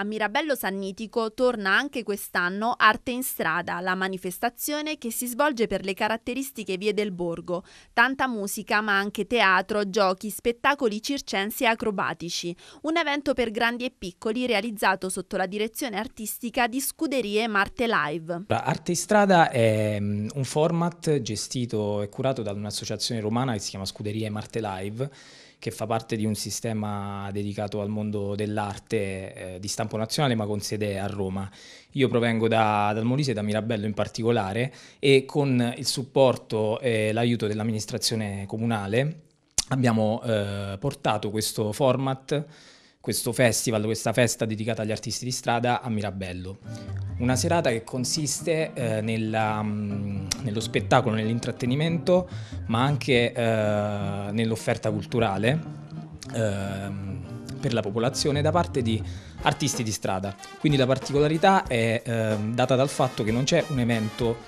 A Mirabello Sannitico torna anche quest'anno Arte in Strada, la manifestazione che si svolge per le caratteristiche vie del borgo. Tanta musica ma anche teatro, giochi, spettacoli circensi e acrobatici. Un evento per grandi e piccoli realizzato sotto la direzione artistica di Scuderie Marte Live. Arte in Strada è mm, un format gestito e curato da un'associazione romana che si chiama Scuderie Marte Live che fa parte di un sistema dedicato al mondo dell'arte eh, di stampo nazionale ma con sede a Roma. Io provengo da, dal Molise, da Mirabello in particolare e con il supporto e l'aiuto dell'amministrazione comunale abbiamo eh, portato questo format questo festival, questa festa dedicata agli artisti di strada a Mirabello. Una serata che consiste eh, nella, mm, nello spettacolo, nell'intrattenimento, ma anche eh, nell'offerta culturale eh, per la popolazione da parte di artisti di strada. Quindi la particolarità è ehm, data dal fatto che non c'è un evento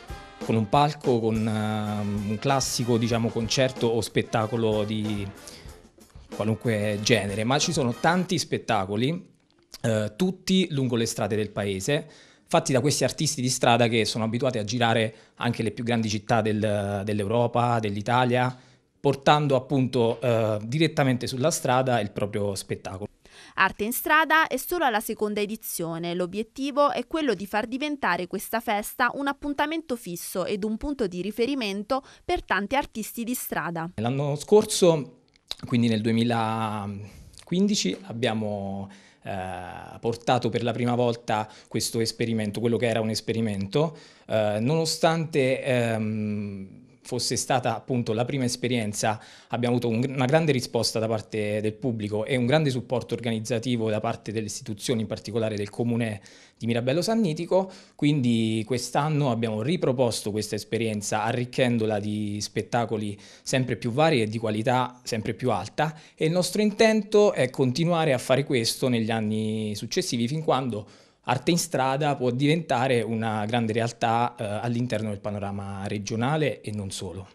con un palco, con uh, un classico diciamo, concerto o spettacolo di qualunque genere, ma ci sono tanti spettacoli, uh, tutti lungo le strade del paese, fatti da questi artisti di strada che sono abituati a girare anche le più grandi città del, dell'Europa, dell'Italia, portando appunto eh, direttamente sulla strada il proprio spettacolo. Arte in strada è solo alla seconda edizione. L'obiettivo è quello di far diventare questa festa un appuntamento fisso ed un punto di riferimento per tanti artisti di strada. L'anno scorso, quindi nel 2000 2015 abbiamo eh, portato per la prima volta questo esperimento, quello che era un esperimento, eh, nonostante ehm, fosse stata appunto la prima esperienza, abbiamo avuto un, una grande risposta da parte del pubblico e un grande supporto organizzativo da parte delle istituzioni, in particolare del comune di Mirabello Sannitico, quindi quest'anno abbiamo riproposto questa esperienza arricchendola di spettacoli sempre più vari e di qualità sempre più alta e il nostro intento è continuare a fare questo negli anni successivi fin quando Arte in strada può diventare una grande realtà eh, all'interno del panorama regionale e non solo.